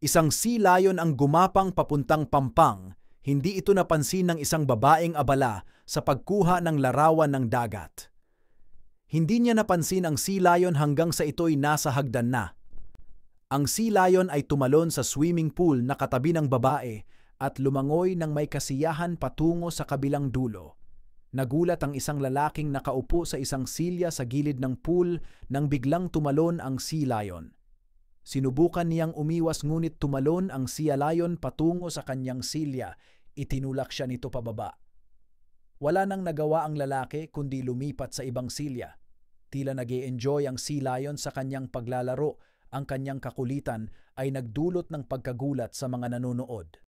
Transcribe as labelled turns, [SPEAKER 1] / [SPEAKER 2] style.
[SPEAKER 1] Isang sea lion ang gumapang papuntang pampang, hindi ito napansin ng isang babaeng abala sa pagkuha ng larawan ng dagat. Hindi niya napansin ang sea lion hanggang sa ito'y nasa hagdan na. Ang sea lion ay tumalon sa swimming pool na katabi ng babae at lumangoy ng may kasiyahan patungo sa kabilang dulo. Nagulat ang isang lalaking nakaupo sa isang silya sa gilid ng pool nang biglang tumalon ang sea lion. Sinubukan niyang umiwas ngunit tumalon ang siyalayon patungo sa kanyang silya. Itinulak siya nito pababa. Wala nang nagawa ang lalaki kundi lumipat sa ibang silya. Tila nag enjoy ang lion sa kanyang paglalaro. Ang kanyang kakulitan ay nagdulot ng pagkagulat sa mga nanonood.